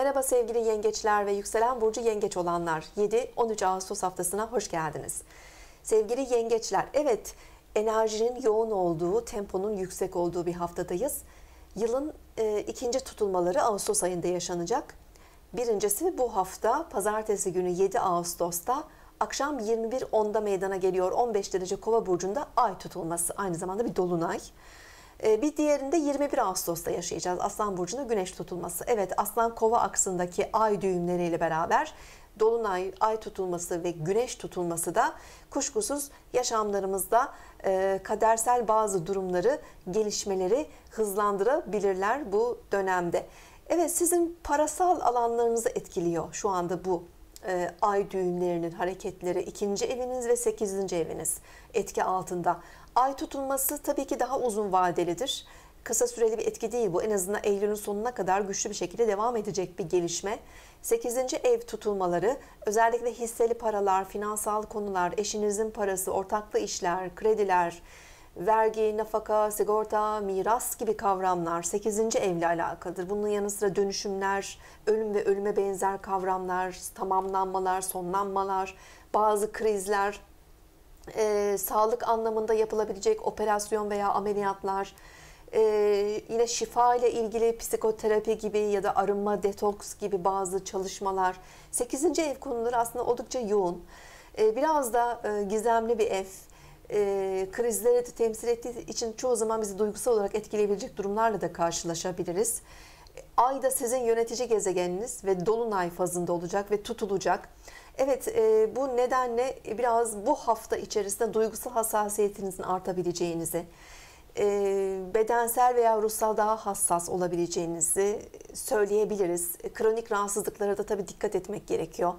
Merhaba sevgili yengeçler ve yükselen burcu yengeç olanlar. 7-13 Ağustos haftasına hoş geldiniz. Sevgili yengeçler, evet enerjinin yoğun olduğu, temponun yüksek olduğu bir haftadayız. Yılın e, ikinci tutulmaları Ağustos ayında yaşanacak. Birincisi bu hafta pazartesi günü 7 Ağustos'ta akşam 21.10'da meydana geliyor 15 derece kova burcunda ay tutulması aynı zamanda bir dolunay. Ee, bir diğerinde 21 Ağustos'ta yaşayacağız. Aslan Burcu'nda güneş tutulması. Evet Aslan Kova aksındaki ay düğümleriyle beraber Dolunay, ay tutulması ve güneş tutulması da kuşkusuz yaşamlarımızda e, kadersel bazı durumları, gelişmeleri hızlandırabilirler bu dönemde. Evet sizin parasal alanlarınızı etkiliyor şu anda bu e, ay düğümlerinin hareketleri ikinci eviniz ve sekizinci eviniz etki altında. Ay tutulması tabii ki daha uzun vadelidir. Kısa süreli bir etki değil bu. En azından Eylül'ün sonuna kadar güçlü bir şekilde devam edecek bir gelişme. 8. ev tutulmaları özellikle hisseli paralar, finansal konular, eşinizin parası, ortaklı işler, krediler, Vergi, nafaka, sigorta, miras gibi kavramlar 8. evle alakalıdır. Bunun yanı sıra dönüşümler, ölüm ve ölüme benzer kavramlar, tamamlanmalar, sonlanmalar, bazı krizler, e, sağlık anlamında yapılabilecek operasyon veya ameliyatlar, e, yine şifa ile ilgili psikoterapi gibi ya da arınma, detoks gibi bazı çalışmalar. 8. ev konuları aslında oldukça yoğun. E, biraz da e, gizemli bir ev e, krizleri temsil ettiği için çoğu zaman bizi duygusal olarak etkileyebilecek durumlarla da karşılaşabiliriz. E, Ay da sizin yönetici gezegeniniz ve dolunay fazında olacak ve tutulacak. Evet e, bu nedenle biraz bu hafta içerisinde duygusal hassasiyetinizin artabileceğinizi, e, bedensel veya ruhsal daha hassas olabileceğinizi söyleyebiliriz. E, kronik rahatsızlıklara da tabii dikkat etmek gerekiyor.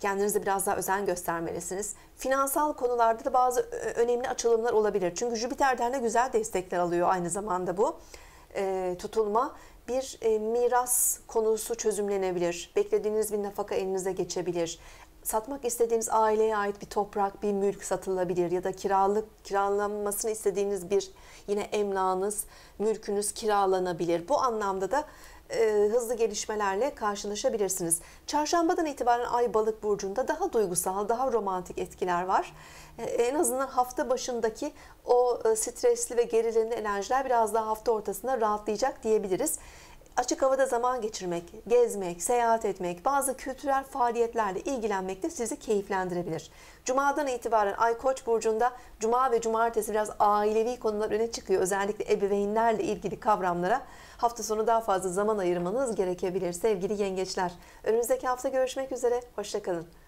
Kendinize biraz daha özen göstermelisiniz. Finansal konularda da bazı önemli açılımlar olabilir. Çünkü Jüpiter'den de güzel destekler alıyor aynı zamanda bu e, tutulma. Bir e, miras konusu çözümlenebilir. Beklediğiniz bir nafaka elinize geçebilir satmak istediğiniz aileye ait bir toprak, bir mülk satılabilir ya da kiralık kiralanmasını istediğiniz bir yine emlakınız, mülkünüz kiralanabilir. Bu anlamda da e, hızlı gelişmelerle karşılaşabilirsiniz. Çarşambadan itibaren Ay Balık burcunda daha duygusal, daha romantik etkiler var. E, en azından hafta başındaki o e, stresli ve gerilen enerjiler biraz daha hafta ortasında rahatlayacak diyebiliriz açık havada zaman geçirmek, gezmek, seyahat etmek, bazı kültürel faaliyetlerle ilgilenmek de sizi keyiflendirebilir. Cuma'dan itibaren Ay Koç burcunda cuma ve cumartesi biraz ailevi konular öne çıkıyor. Özellikle ebeveynlerle ilgili kavramlara hafta sonu daha fazla zaman ayırmanız gerekebilir sevgili yengeçler. Önümüzdeki hafta görüşmek üzere. Hoşçakalın.